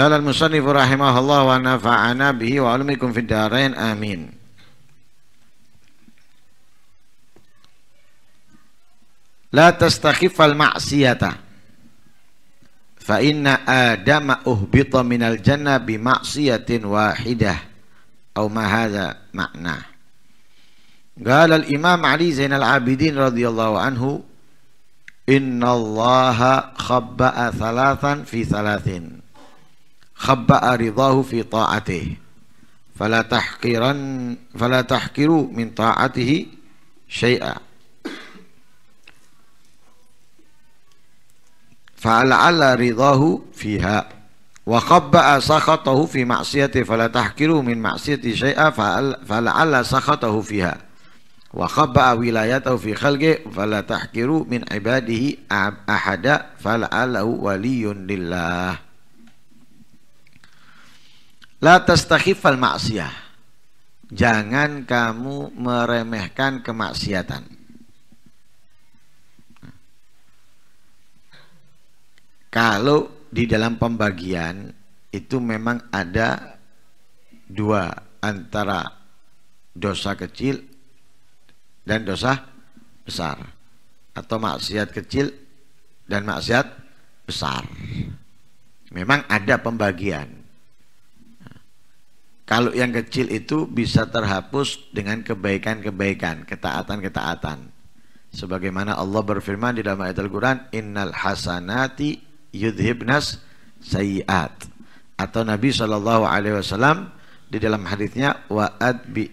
Qala al-musannif rahimahullah wa nafa'ana bihi wa alaikum fid amin. La tastakhifal ma'siyata fa inna adama uhbita minal janna bi ma'siyatin wahidah au ma hadha ma'na. imam Ali Zainal Abidin radhiyallahu anhu inna Allah khabba'a thalathan fi thalathin. خبأ رضاه في طاعته فلا تحقرن فلا تحقروا من طاعته شيئا فلعل رضاه فيها وخبأ سخطه في معصيته فلا تحقروا من معصيته شيئا فلعل سخطه فيها وخبأ ولايته في خلقه فلا تحقروا من عباده أحدا فلعله ولي لله La tastakhifal ma'siyah. Jangan kamu meremehkan kemaksiatan. Kalau di dalam pembagian itu memang ada dua antara dosa kecil dan dosa besar atau maksiat kecil dan maksiat besar. Memang ada pembagian. Kalau yang kecil itu bisa terhapus dengan kebaikan-kebaikan, ketaatan-ketaatan. Sebagaimana Allah berfirman di dalam ayat Al-Quran, Innal hasanati yudhibnas sayiat. Atau Nabi saw di dalam hadisnya waad bi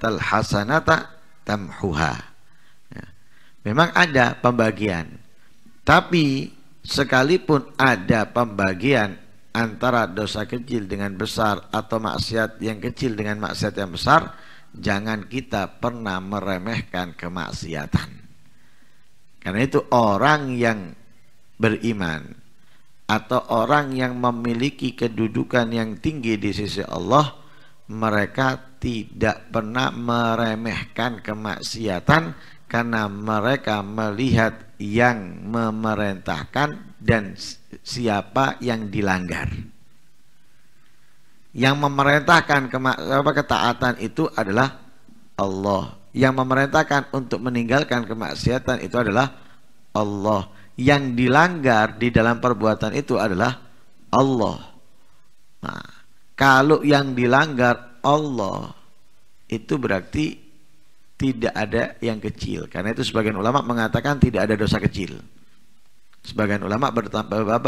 al hasanata tamhuha. Ya. Memang ada pembagian, tapi sekalipun ada pembagian antara dosa kecil dengan besar atau maksiat yang kecil dengan maksiat yang besar jangan kita pernah meremehkan kemaksiatan karena itu orang yang beriman atau orang yang memiliki kedudukan yang tinggi di sisi Allah mereka tidak pernah meremehkan kemaksiatan karena mereka melihat yang memerintahkan dan siapa yang dilanggar. Yang memerintahkan ketaatan itu adalah Allah. Yang memerintahkan untuk meninggalkan kemaksiatan itu adalah Allah. Yang dilanggar di dalam perbuatan itu adalah Allah. Nah, kalau yang dilanggar Allah itu berarti tidak ada yang kecil. Karena itu sebagian ulama mengatakan tidak ada dosa kecil. Sebagian ulama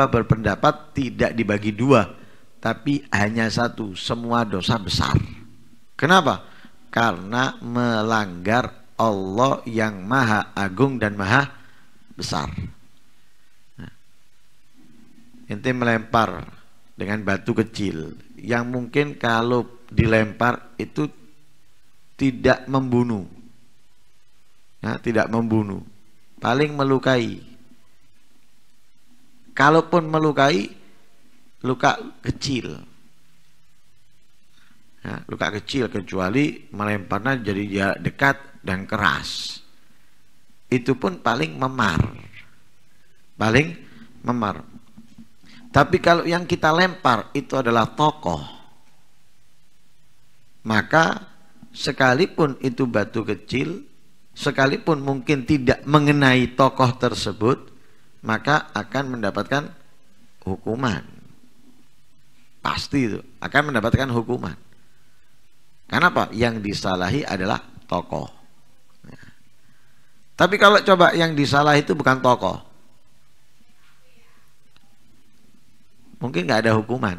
berpendapat tidak dibagi dua, tapi hanya satu, semua dosa besar. Kenapa? Karena melanggar Allah yang maha agung dan maha besar. Nah, ente melempar dengan batu kecil yang mungkin kalau dilempar itu tidak membunuh. Nah, tidak membunuh, paling melukai Kalaupun melukai, luka kecil. Ya, luka kecil kecuali melemparnya jadi dekat dan keras. Itu pun paling memar. Paling memar. Tapi kalau yang kita lempar itu adalah tokoh. Maka sekalipun itu batu kecil, sekalipun mungkin tidak mengenai tokoh tersebut, maka akan mendapatkan hukuman. Pasti itu akan mendapatkan hukuman. Karena apa? Yang disalahi adalah tokoh. Ya. Tapi kalau coba yang disalah itu bukan tokoh, mungkin nggak ada hukuman.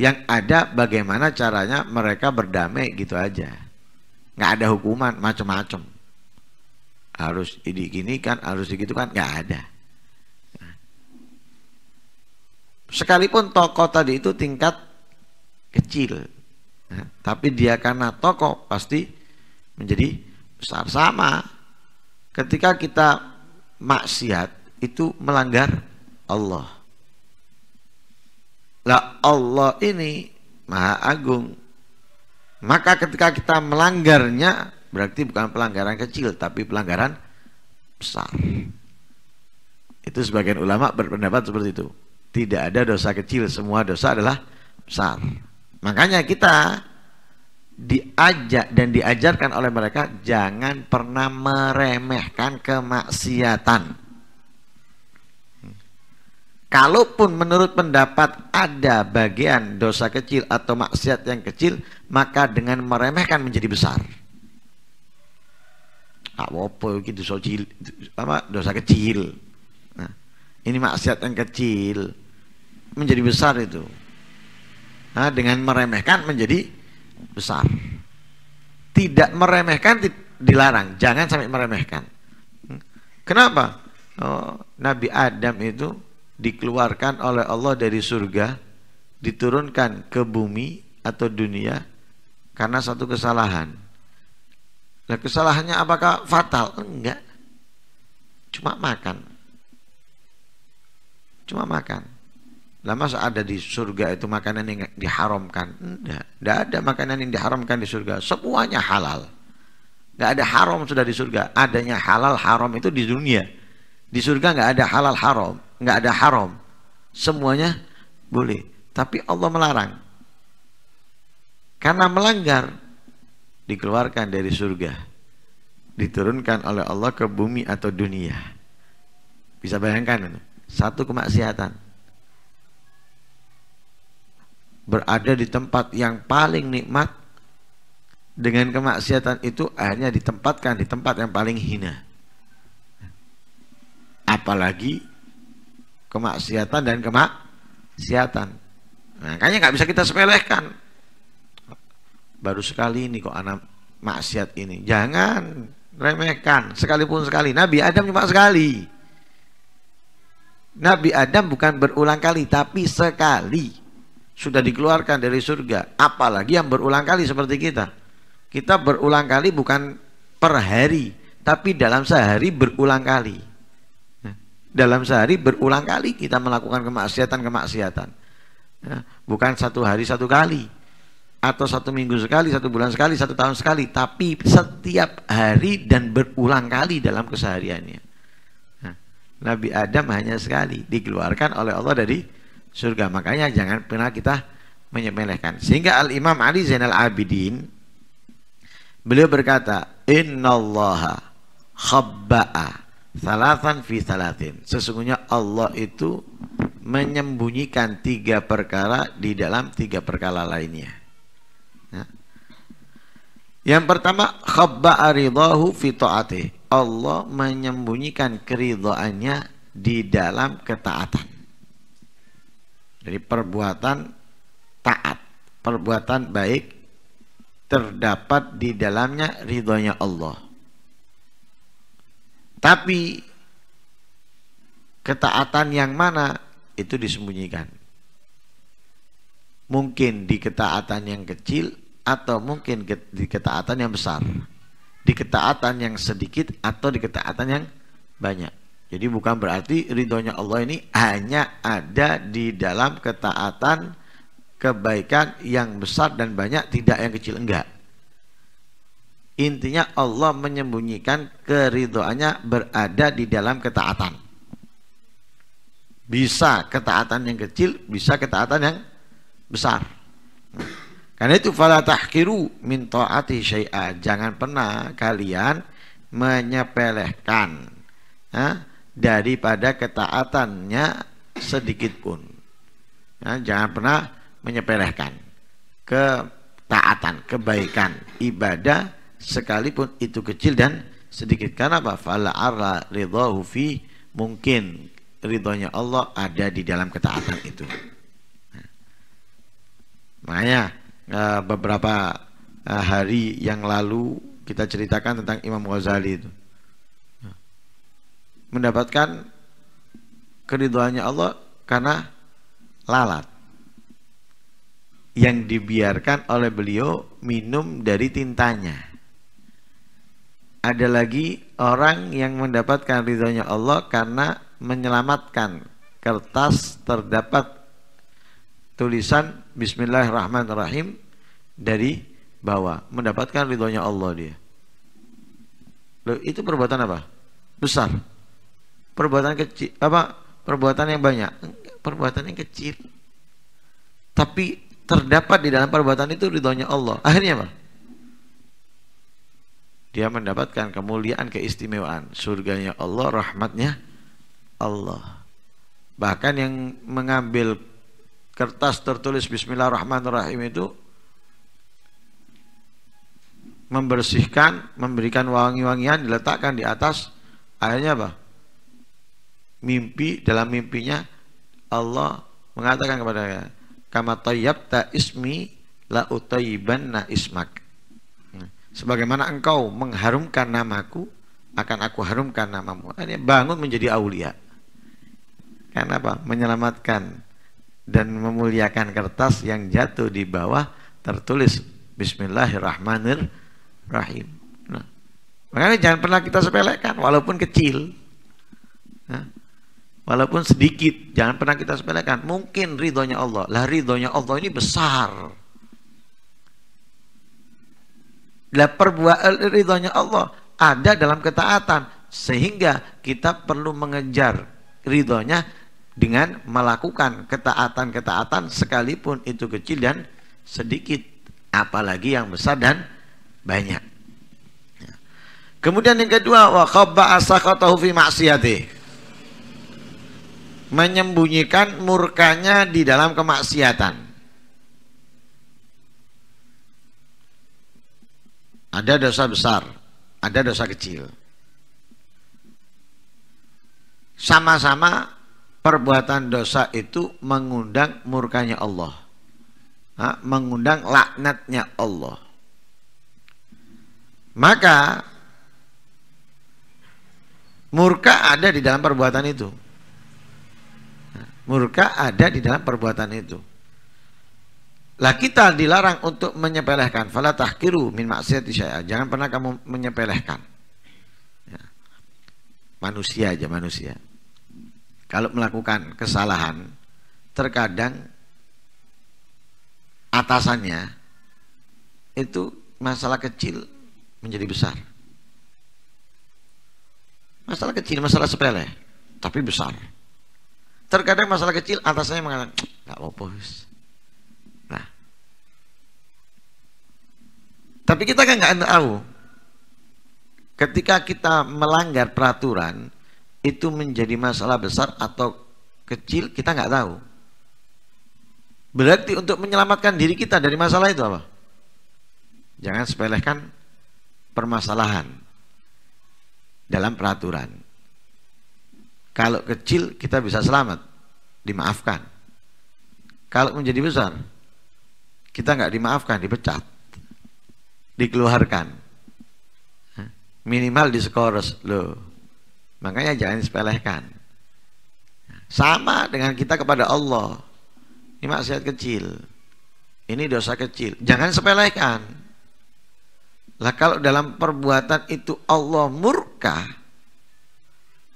Yang ada bagaimana caranya mereka berdamai gitu aja, nggak ada hukuman macam-macam harus ini gini kan harus begitu kan nggak ada sekalipun tokoh tadi itu tingkat kecil nah, tapi dia karena tokoh pasti menjadi besar sama ketika kita maksiat itu melanggar Allah lah Allah ini maha agung maka ketika kita melanggarnya Berarti bukan pelanggaran kecil tapi pelanggaran besar. Itu sebagian ulama berpendapat seperti itu. Tidak ada dosa kecil, semua dosa adalah besar. Makanya kita diajak dan diajarkan oleh mereka jangan pernah meremehkan kemaksiatan. Kalaupun menurut pendapat ada bagian dosa kecil atau maksiat yang kecil, maka dengan meremehkan menjadi besar gak apa iki dosa apa dosa kecil. Nah, ini maksiat yang kecil menjadi besar itu. Nah, dengan meremehkan menjadi besar. Tidak meremehkan dilarang, jangan sampai meremehkan. Hmm. Kenapa? Oh, Nabi Adam itu dikeluarkan oleh Allah dari surga, diturunkan ke bumi atau dunia karena satu kesalahan Nah, kesalahannya apakah fatal? Enggak. Cuma makan. Cuma makan. Lah masa ada di surga itu makanan yang diharamkan? Enggak. Enggak ada makanan yang diharamkan di surga. Semuanya halal. Enggak ada haram sudah di surga. Adanya halal haram itu di dunia. Di surga enggak ada halal haram, enggak ada haram. Semuanya boleh. Tapi Allah melarang. Karena melanggar dikeluarkan dari surga diturunkan oleh Allah ke bumi atau dunia bisa bayangkan satu kemaksiatan berada di tempat yang paling nikmat dengan kemaksiatan itu akhirnya ditempatkan di tempat yang paling hina apalagi kemaksiatan dan kemaksiatan makanya nah, nggak bisa kita sepelekan baru sekali ini kok anak maksiat ini jangan remehkan sekalipun sekali Nabi Adam cuma sekali Nabi Adam bukan berulang kali tapi sekali sudah dikeluarkan dari surga apalagi yang berulang kali seperti kita kita berulang kali bukan per hari tapi dalam sehari berulang kali ya. dalam sehari berulang kali kita melakukan kemaksiatan-kemaksiatan ya. bukan satu hari satu kali atau satu minggu sekali, satu bulan sekali, satu tahun sekali, tapi setiap hari dan berulang kali dalam kesehariannya. Nah, Nabi Adam hanya sekali dikeluarkan oleh Allah dari surga. Makanya jangan pernah kita menyemelehkan. Sehingga Al Imam Ali Zainal Abidin beliau berkata, "Innallaha khabba'a salatan fi salatin." Sesungguhnya Allah itu menyembunyikan tiga perkara di dalam tiga perkara lainnya. Yang pertama, khabba aridahu fi ta'ati. Allah menyembunyikan keridhaannya di dalam ketaatan. dari perbuatan taat, perbuatan baik terdapat di dalamnya ridhonya Allah. Tapi ketaatan yang mana itu disembunyikan. Mungkin di ketaatan yang kecil atau mungkin di ketaatan yang besar hmm. di ketaatan yang sedikit atau di ketaatan yang banyak jadi bukan berarti ridhonya Allah ini hanya ada di dalam ketaatan kebaikan yang besar dan banyak tidak yang kecil enggak intinya Allah menyembunyikan keridhoannya berada di dalam ketaatan bisa ketaatan yang kecil bisa ketaatan yang besar karena itu fala tahkiru min taati syai'a. Jangan pernah kalian menyepelehkan ya, daripada ketaatannya sedikit pun. Ya, jangan pernah menyepelehkan ketaatan, kebaikan, ibadah sekalipun itu kecil dan sedikit. Karena apa? Fala arla ridhahu fi mungkin ridhonya Allah ada di dalam ketaatan itu. Nah, makanya Eh, beberapa eh, hari yang lalu kita ceritakan tentang Imam Ghazali itu mendapatkan keriduannya Allah karena lalat yang dibiarkan oleh beliau minum dari tintanya. Ada lagi orang yang mendapatkan ridhonya Allah karena menyelamatkan kertas terdapat tulisan Bismillahirrahmanirrahim dari bawah mendapatkan ridhonya Allah dia Loh, itu perbuatan apa besar perbuatan kecil apa perbuatan yang banyak perbuatan yang kecil tapi terdapat di dalam perbuatan itu ridhonya Allah akhirnya apa dia mendapatkan kemuliaan keistimewaan surganya Allah rahmatnya Allah bahkan yang mengambil kertas tertulis Bismillahirrahmanirrahim itu membersihkan, memberikan wangi-wangian diletakkan di atas akhirnya apa? Mimpi dalam mimpinya Allah mengatakan kepada kama ta ismi la na ismak. Hmm. Sebagaimana engkau mengharumkan namaku, akan aku harumkan namamu. Ini bangun menjadi aulia. Karena apa? Menyelamatkan dan memuliakan kertas yang jatuh di bawah tertulis Bismillahirrahmanirrahim rahim. Nah, makanya jangan pernah kita sepelekan walaupun kecil. Nah, walaupun sedikit, jangan pernah kita sepelekan. Mungkin ridhonya Allah. Lah ridhonya Allah ini besar. Lah perbuatan eh, ridhonya Allah ada dalam ketaatan sehingga kita perlu mengejar ridhonya dengan melakukan ketaatan-ketaatan sekalipun itu kecil dan sedikit apalagi yang besar dan banyak. Ya. Kemudian yang kedua, wa khabba'a sakhatahu fi maksiatih menyembunyikan murkanya di dalam kemaksiatan. Ada dosa besar, ada dosa kecil. Sama-sama perbuatan dosa itu mengundang murkanya Allah. Ha? mengundang laknatnya Allah. Maka murka ada di dalam perbuatan itu. Murka ada di dalam perbuatan itu. Lah kita dilarang untuk menyepelehkan. Fala tahkiru min maksiati syai'a. Jangan pernah kamu menyepelehkan. Ya. Manusia aja manusia. Kalau melakukan kesalahan, terkadang atasannya itu masalah kecil menjadi besar. Masalah kecil, masalah sepele, tapi besar. Terkadang masalah kecil atasnya mengatakan, nggak apa Nah, tapi kita kan nggak tahu. Ketika kita melanggar peraturan, itu menjadi masalah besar atau kecil kita nggak tahu. Berarti untuk menyelamatkan diri kita dari masalah itu apa? Jangan sepelekan permasalahan dalam peraturan. Kalau kecil kita bisa selamat, dimaafkan. Kalau menjadi besar, kita nggak dimaafkan, dipecat, dikeluarkan. Minimal diskors loh. Makanya jangan sepelekan. Sama dengan kita kepada Allah. Ini maksiat kecil. Ini dosa kecil. Jangan sepelekan. Lah kalau dalam perbuatan itu Allah murka,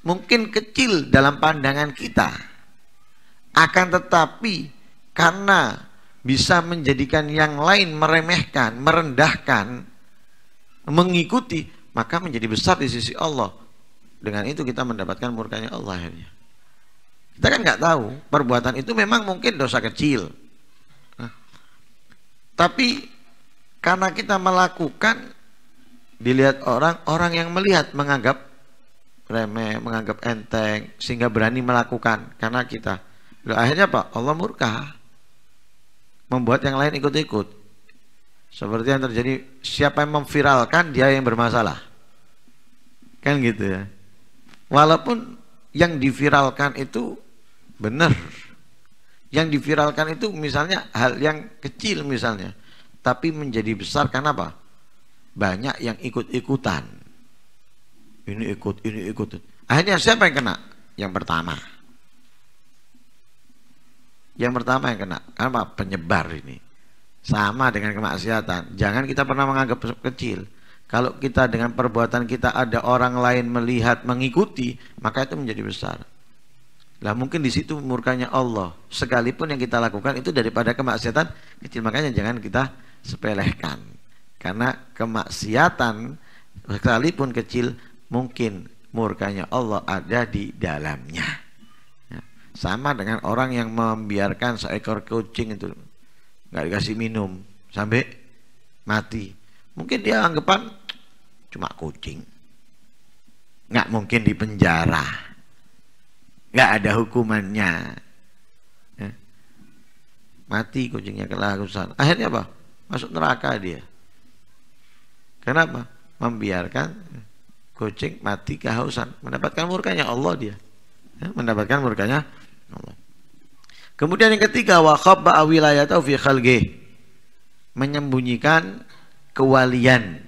mungkin kecil dalam pandangan kita. Akan tetapi karena bisa menjadikan yang lain meremehkan, merendahkan, mengikuti, maka menjadi besar di sisi Allah. Dengan itu kita mendapatkan murkanya Allah akhirnya. Kita kan nggak tahu perbuatan itu memang mungkin dosa kecil, tapi karena kita melakukan dilihat orang, orang yang melihat menganggap remeh, menganggap enteng, sehingga berani melakukan karena kita. Loh, akhirnya apa? Allah murka. Membuat yang lain ikut-ikut. Seperti yang terjadi, siapa yang memviralkan dia yang bermasalah. Kan gitu ya. Walaupun yang diviralkan itu benar. Yang diviralkan itu misalnya hal yang kecil misalnya. Tapi menjadi besar karena apa? banyak yang ikut-ikutan. Ini ikut, ini ikut. Akhirnya siapa yang kena? Yang pertama. Yang pertama yang kena. Karena Penyebar ini. Sama dengan kemaksiatan. Jangan kita pernah menganggap kecil. Kalau kita dengan perbuatan kita ada orang lain melihat, mengikuti, maka itu menjadi besar. Lah mungkin di situ murkanya Allah. Sekalipun yang kita lakukan itu daripada kemaksiatan kecil, makanya jangan kita sepelekan karena kemaksiatan sekalipun kecil mungkin murkanya Allah ada di dalamnya. Ya. Sama dengan orang yang membiarkan seekor kucing itu nggak dikasih minum sampai mati. Mungkin dia anggapan cuma kucing, nggak mungkin di penjara, nggak ada hukumannya. Ya. Mati kucingnya kelakusan. Akhirnya apa? Masuk neraka dia. Kenapa? Membiarkan kucing mati kehausan, mendapatkan murkanya Allah dia. Ya, mendapatkan murkanya Allah. Kemudian yang ketiga wa khabba wilayatahu fi khalqi. Menyembunyikan kewalian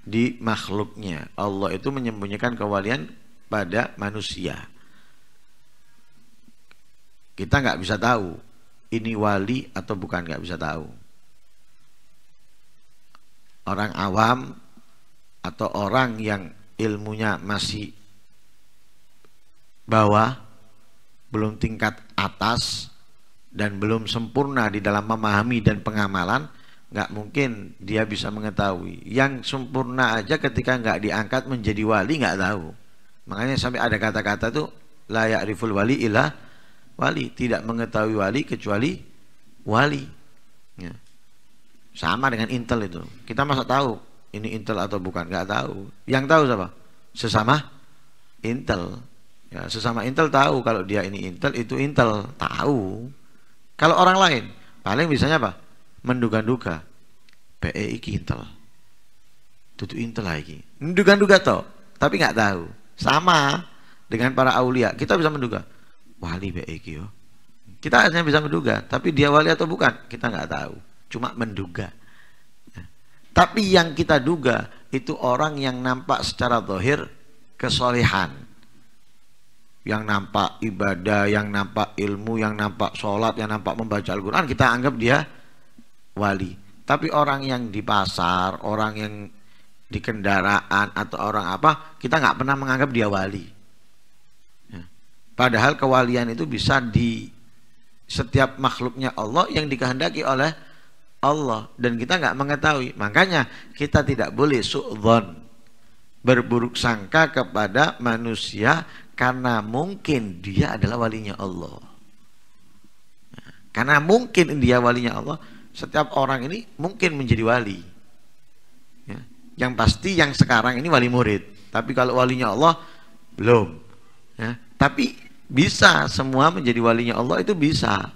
di makhluknya. Allah itu menyembunyikan kewalian pada manusia. Kita nggak bisa tahu ini wali atau bukan nggak bisa tahu orang awam atau orang yang ilmunya masih bawah, belum tingkat atas dan belum sempurna di dalam memahami dan pengamalan, nggak mungkin dia bisa mengetahui. Yang sempurna aja ketika nggak diangkat menjadi wali nggak tahu. Makanya sampai ada kata-kata tuh layak riful wali ilah wali tidak mengetahui wali kecuali wali. Ya. Sama dengan Intel itu. Kita masa tahu ini Intel atau bukan? Gak tahu. Yang tahu siapa? Sesama Intel. Ya, sesama Intel tahu kalau dia ini Intel itu Intel tahu. Kalau orang lain paling bisanya apa? Menduga-duga. PE iki Intel. Tutu Intel lagi. Menduga-duga toh, tapi nggak tahu. Sama dengan para aulia, kita bisa menduga wali PE iki yo. Kita hanya bisa menduga, tapi dia wali atau bukan kita nggak tahu cuma menduga. Ya. Tapi yang kita duga itu orang yang nampak secara dohir kesolehan. Yang nampak ibadah, yang nampak ilmu, yang nampak sholat, yang nampak membaca Al-Quran, kita anggap dia wali. Tapi orang yang di pasar, orang yang di kendaraan atau orang apa, kita nggak pernah menganggap dia wali. Ya. Padahal kewalian itu bisa di setiap makhluknya Allah yang dikehendaki oleh Allah dan kita nggak mengetahui. Makanya kita tidak boleh suzon berburuk sangka kepada manusia karena mungkin dia adalah walinya Allah. Nah, karena mungkin dia walinya Allah, setiap orang ini mungkin menjadi wali. Ya, yang pasti yang sekarang ini wali murid. Tapi kalau walinya Allah belum. Ya. Tapi bisa semua menjadi walinya Allah itu bisa.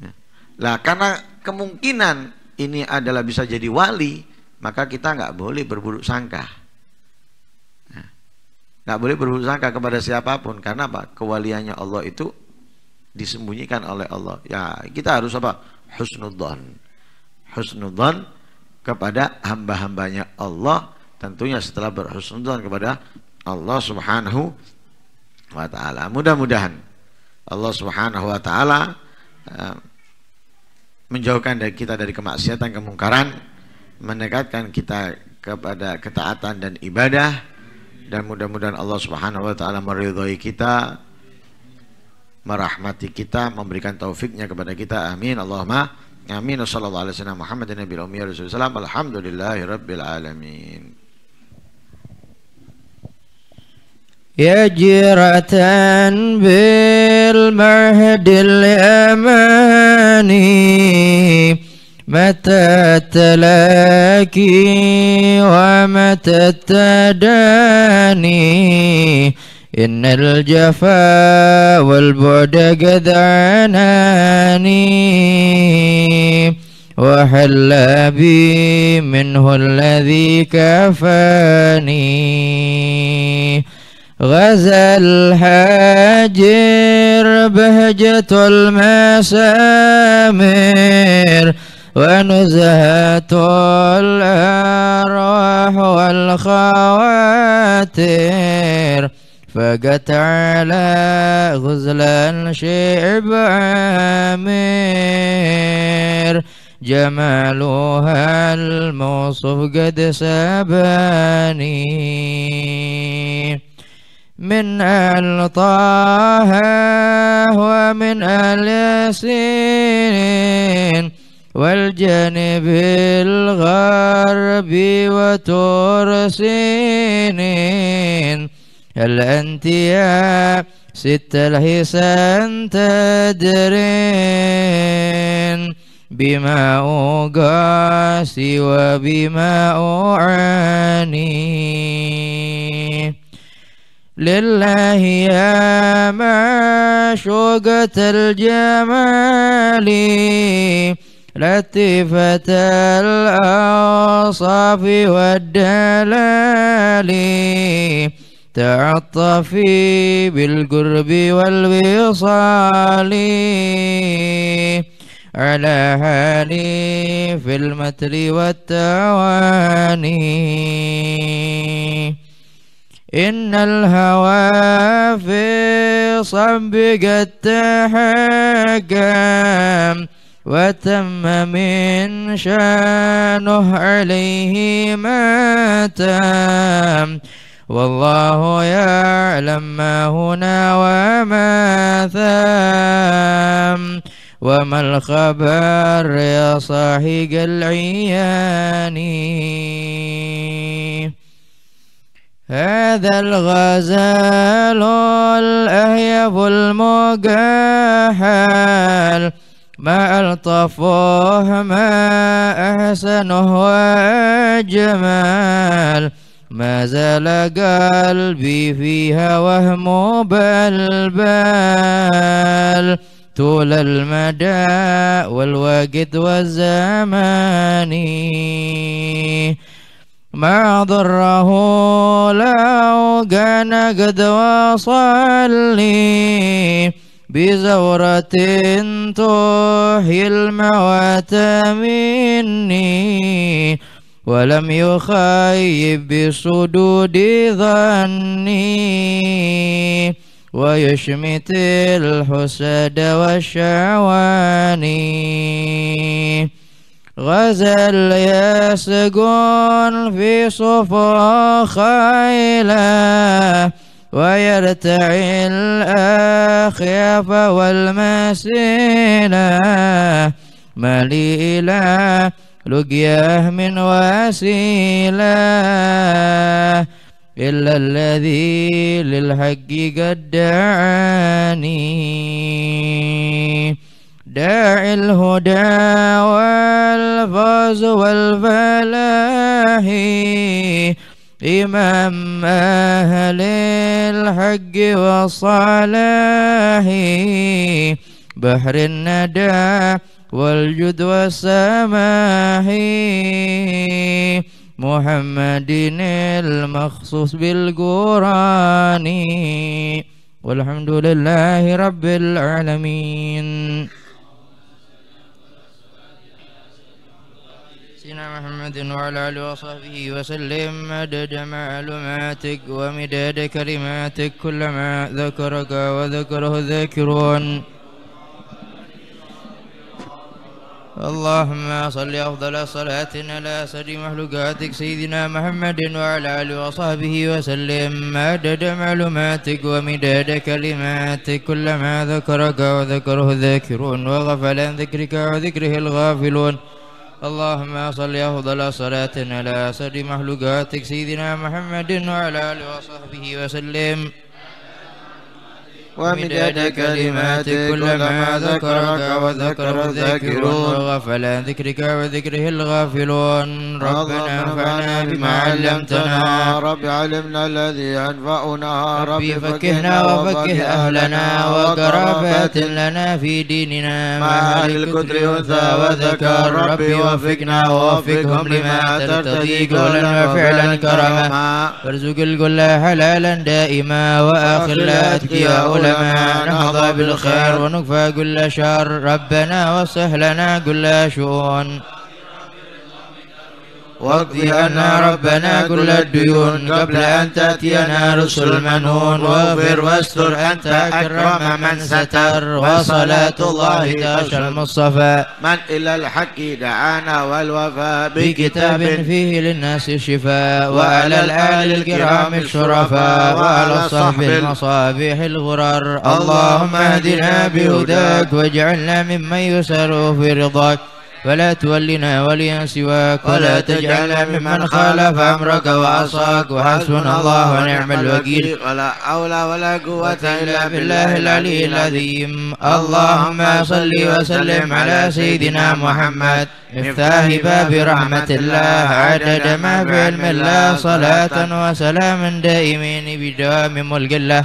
Ya. Lah karena kemungkinan ini adalah bisa jadi wali, maka kita nggak boleh berburuk sangka. Nah, nggak boleh berburuk sangka kepada siapapun karena apa? Kewaliannya Allah itu disembunyikan oleh Allah. Ya, kita harus apa? Husnudzon. Husnudzon kepada hamba-hambanya Allah tentunya setelah berhusnudzon kepada Allah Subhanahu wa taala. Mudah-mudahan Allah Subhanahu wa taala eh, menjauhkan dari kita dari kemaksiatan kemungkaran mendekatkan kita kepada ketaatan dan ibadah dan mudah-mudahan Allah Subhanahu wa taala meridhai kita merahmati kita memberikan taufiknya kepada kita amin Allahumma amin sallallahu alaihi wasallam Muhammadin nabiyul ummi alhamdulillahi alhamdulillahirabbil alamin يجرة بالمهد الأماني متى التلاكي ومتى التداني إن الجفا والبعد قد عناني وحل بي منه الذي كفاني غزا الحاجر بهجة المسامير ونزهة الأرواح والخواتير فقت على غزلا شعب عامر جمالها الموصف قد سباني من آل طه ومن آل ياسين والجانب الغربي وترسين هل أنت يا ست الحسن تدرين بما أقاسي وبما أعاني لله يا معشوقة الجمال لطيفة الأوصاف والدلال تعطفي بالقرب والوصال على حالي في المتر والتواني إن الهوى في صب قد تحكم وتم من شانه عليه ما تم والله يعلم ما هنا وما ثم وما الخبر يا صاحق العيان هذا الغزال الأهيب المجهل ما ألطفه ما أحسنه وأجمل ما زال قلبي فيها وهم بلبل طول المدى والوقت والزمان ما ضره لو كان قد وصلني بزورة تحيي الموات مني ولم يخيب بصدود ظني ويشمت الحسد والشواني غزا اليسجون في صفا خيلا ويرتعي الأخياف والمسيلا مليلا لقياه من وسيله إلا الذي للحق قد دعاني داعي الهدى والفوز والفلاح إمام أهل الحق والصلاح بحر الندى والجد والسماح محمد المخصوص بالقرآن والحمد لله رب العالمين محمد وعلى آله وصحبه وسلم مدد معلوماتك ومداد كلماتك كلما ذكرك وذكره الذاكرون اللهم صل أفضل الصلاه على سر مخلوقاتك سيدنا محمد وعلى آله وصحبه وسلم مدد معلوماتك ومداد كلماتك كلما ذكرك وذكره الذاكرون وغفل عن ذكرك وذكره الغافلون اللهم صل أفضل صلاة على سر مخلوقاتك سيدنا محمد وعلى آله وصحبه وسلم ومداد كلماتك كلما ذكرك وذكر الذاكرون وغفل عن ذكرك وذكره الغافلون ربنا انفعنا بما علمتنا رب علمنا الذي ينفعنا رب فكهنا وفكه أهلنا وقرابات لنا في ديننا مع القدر أنثى وذكر رب وفقنا ووفقهم لما ترتضي قولا وفعلا كرما وارزق الكل حلالا دائما وآخر لا أتقياء ما نهض بالخير ونكفى كل شر ربنا وسهلنا كل شؤون واقضي أنا ربنا كل الديون قبل أن تأتينا رسل المنون واغفر واستر أنت أكرم من ستر وصلاة الله تاج المصطفى من إلى الحق دعانا والوفاء بكتاب فيه للناس الشفاء وعلى الآل الكرام الشرفاء وعلى الصحب المصابيح الغرر اللهم اهدنا بهداك واجعلنا ممن يسر في رضاك ولا تولنا وليا سواك ولا تجعلنا ممن خالف أمرك وعصاك وحسبنا الله ونعم الوكيل ولا حول ولا قوة إلا بالله العلي العظيم اللهم صل وسلم على سيدنا محمد مفتاح باب رحمة الله عدد ما في علم الله صلاة وسلام دائمين بدوام ملك الله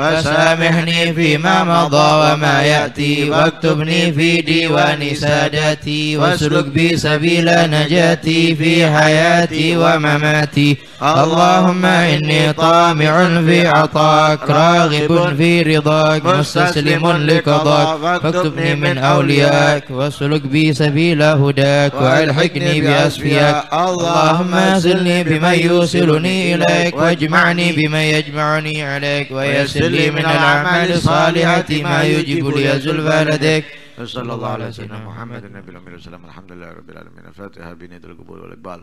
فسامحني فيما مضى وما يأتي واكتبني في ديوان سادتي واسلك بي سبيل نجاتي في حياتي ومماتي اللهم إني طامع في عطاك راغب في رضاك مستسلم لقضاك فاكتبني من أوليائك واسلك بي سبيل هداك وألحقني بأسفياك اللهم أسلني بمن يوصلني إليك واجمعني بمن يجمعني عليك ويسر لي من الأعمال الصالحة ما يجب لي زلفى لديك صلى الله على سيدنا محمد النبي الأمير والسلام الحمد لله رب العالمين الفاتحة بنية القبول والإقبال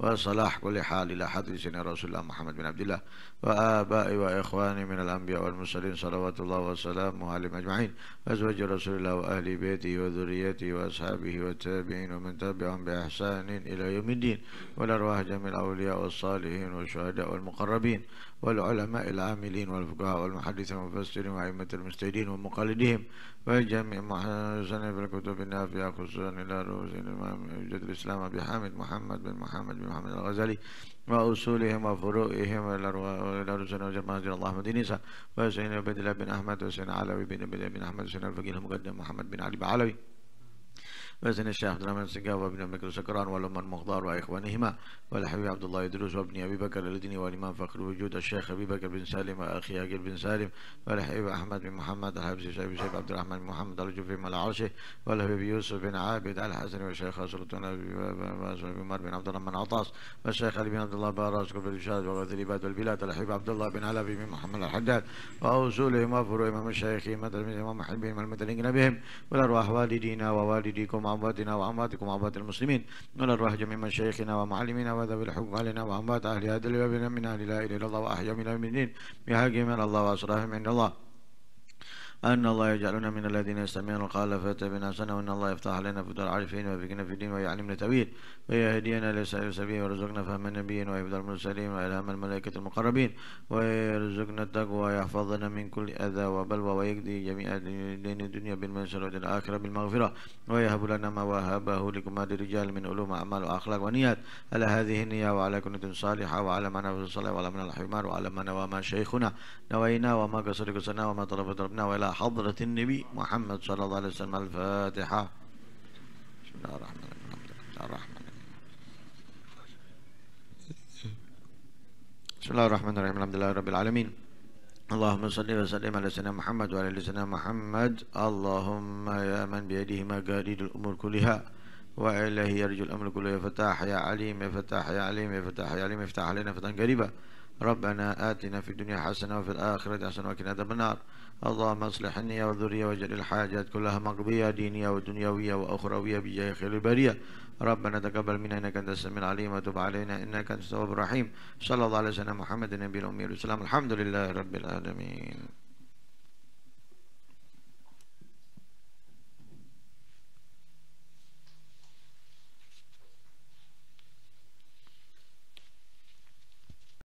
وصلاح كل حال إلى حضر سيدنا رسول الله محمد بن عبد الله وآبائي وإخواني من الأنبياء والمرسلين صلوات الله وسلامه عليهم أجمعين وأزواج رسول الله وأهل بيته وذريته وأصحابه والتابعين ومن تبعهم بإحسان إلى يوم الدين والأرواح جميع الأولياء والصالحين والشهداء والمقربين والعلماء العاملين والفقهاء والمحدثين والمفسرين وأئمة المجتهدين ومقلدهم وجميع في الكتب النافعة خصوصا إلى روزين جد الإسلام بحامد محمد بن محمد بن محمد الغزالي وأصولهم وفروئهم إلى رؤوسنا وجماهير الله أحمد نساء وسين عبد الله بن أحمد وسيدنا علوي بن بن أحمد وسيدنا الفقيه المقدم محمد بن علي بعلوي وزن الشيخ درمان سنقاف وابن مكر سكران ولما المغدار وإخوانهما والحبيب عبد الله يدرس وابن أبي بكر الذين والإمام فخر وجود الشيخ أبي بكر بن سالم وأخي اجل بن سالم والحبيب أحمد بن محمد الحبس الشيخ الشيخ عبد الرحمن بن محمد الجوفي مال عرشه والحبيب يوسف بن عابد الحسن والشيخ سلطان عمر بن عبد الرحمن عطاس والشيخ علي بن عبد الله باراس كفر الشاذ وغزل والغذريبات والبلاد الحبيب عبد الله بن علبي بن محمد الحداد وأوصولهم امام الشيخ مدرسة امام حبيب المدرسه بهم والأرواح والدينا ووالديكم وأمواتنا وأمواتكم وأموات المسلمين ولا الرهج من مشايخنا ومعلمينا وذوي الحق علينا وأموات أهل هذا الباب من أهل لا إله إلا الله وأحيا من المؤمنين بحقهم من الله وأسراهم من الله أن الله يجعلنا من الذين يستمعون القول فيتبعون أحسنه وأن الله يفتح علينا فتوح العارفين ويبكينا في الدين ويعلمنا التأويل ويهدينا لسائر السبيل ويرزقنا فهم النبيين ويهدى المرسلين وإلهام الملائكة المقربين ويرزقنا التقوى ويحفظنا من كل أذى وبلوى ويقضي جميع دين الدنيا بالميسر ودين الآخرة بالمغفرة ويهب لنا ما وهبه لكم هذه الرجال من علوم أعمال وأخلاق ونيات على هذه النية وعلى كنة صالحة وعلى ما نفس الصلاة وعلى من الحمار وعلى ما نوى ما شيخنا نوينا وما قصر قصرنا وما طلبت طلبنا وإلى حضرة النبي محمد صلى الله عليه وسلم الفاتحة بسم الله الرحمن الرحيم بسم الله الرحمن الرحيم بسم الله الرحمن الرحيم الحمد لله رب العالمين اللهم صل وسلم على سيدنا محمد وعلى سيدنا محمد اللهم يا من بيده مقاليد الأمور كلها وإليه يرجو الأمر كله يا فتاح يا عليم يا فتاح يا عليم يا فتاح يا عليم افتح علينا فتحا قريبا ربنا آتنا في الدنيا حسنة وفي الآخرة حسنة وقنا عذاب النار اللهم اصلح النية والذرية واجعل الحاجات كلها مقضية دينية ودنيوية وأخروية بجاه خير البرية ربنا تقبل منا إنك أنت السميع العليم وتب علينا إنك أنت التواب الرحيم صلى الله على سيدنا محمد النبي الأمي والسلام الحمد لله رب العالمين